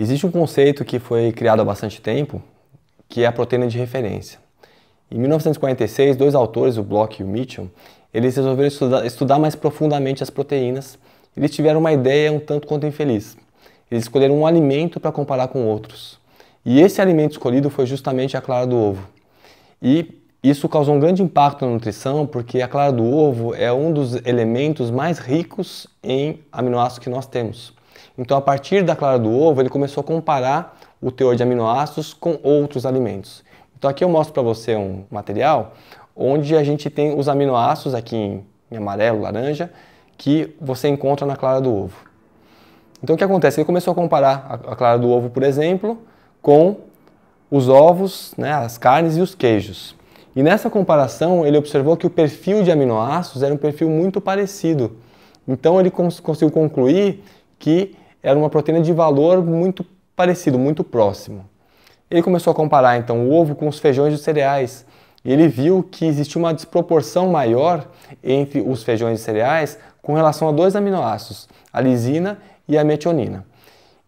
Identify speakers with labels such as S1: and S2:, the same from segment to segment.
S1: Existe um conceito que foi criado há bastante tempo, que é a proteína de referência. Em 1946, dois autores, o Bloch e o Mitchell, eles resolveram estudar, estudar mais profundamente as proteínas. Eles tiveram uma ideia um tanto quanto infeliz. Eles escolheram um alimento para comparar com outros. E esse alimento escolhido foi justamente a clara do ovo. E isso causou um grande impacto na nutrição, porque a clara do ovo é um dos elementos mais ricos em aminoácidos que nós temos. Então, a partir da clara do ovo, ele começou a comparar o teor de aminoácidos com outros alimentos. Então, aqui eu mostro para você um material onde a gente tem os aminoácidos aqui em, em amarelo, laranja, que você encontra na clara do ovo. Então, o que acontece? Ele começou a comparar a, a clara do ovo, por exemplo, com os ovos, né, as carnes e os queijos. E nessa comparação, ele observou que o perfil de aminoácidos era um perfil muito parecido. Então, ele cons conseguiu concluir que era uma proteína de valor muito parecido, muito próximo. Ele começou a comparar então o ovo com os feijões e os cereais e ele viu que existia uma desproporção maior entre os feijões e cereais com relação a dois aminoácidos, a lisina e a metionina.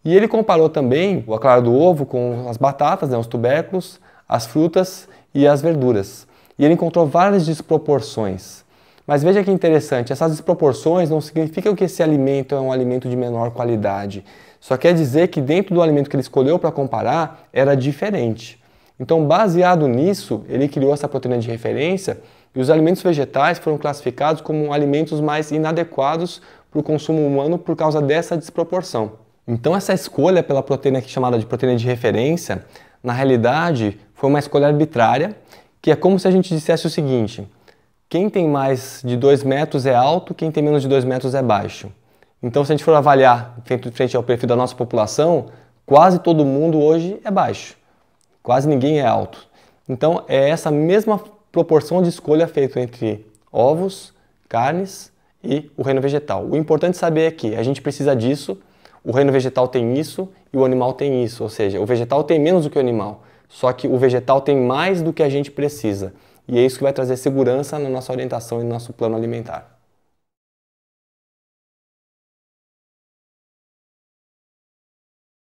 S1: E ele comparou também o aclaro do ovo com as batatas, né, os tubérculos, as frutas e as verduras. E ele encontrou várias desproporções. Mas veja que interessante, essas desproporções não significam que esse alimento é um alimento de menor qualidade. Só quer dizer que dentro do alimento que ele escolheu para comparar era diferente. Então, baseado nisso, ele criou essa proteína de referência e os alimentos vegetais foram classificados como alimentos mais inadequados para o consumo humano por causa dessa desproporção. Então, essa escolha pela proteína é chamada de proteína de referência, na realidade, foi uma escolha arbitrária, que é como se a gente dissesse o seguinte: quem tem mais de 2 metros é alto, quem tem menos de 2 metros é baixo. Então, se a gente for avaliar frente ao perfil da nossa população, quase todo mundo hoje é baixo. Quase ninguém é alto. Então, é essa mesma proporção de escolha feita entre ovos, carnes e o reino vegetal. O importante saber é que a gente precisa disso, o reino vegetal tem isso e o animal tem isso, ou seja, o vegetal tem menos do que o animal, só que o vegetal tem mais do que a gente precisa e é isso que vai trazer segurança na nossa orientação e no nosso plano alimentar.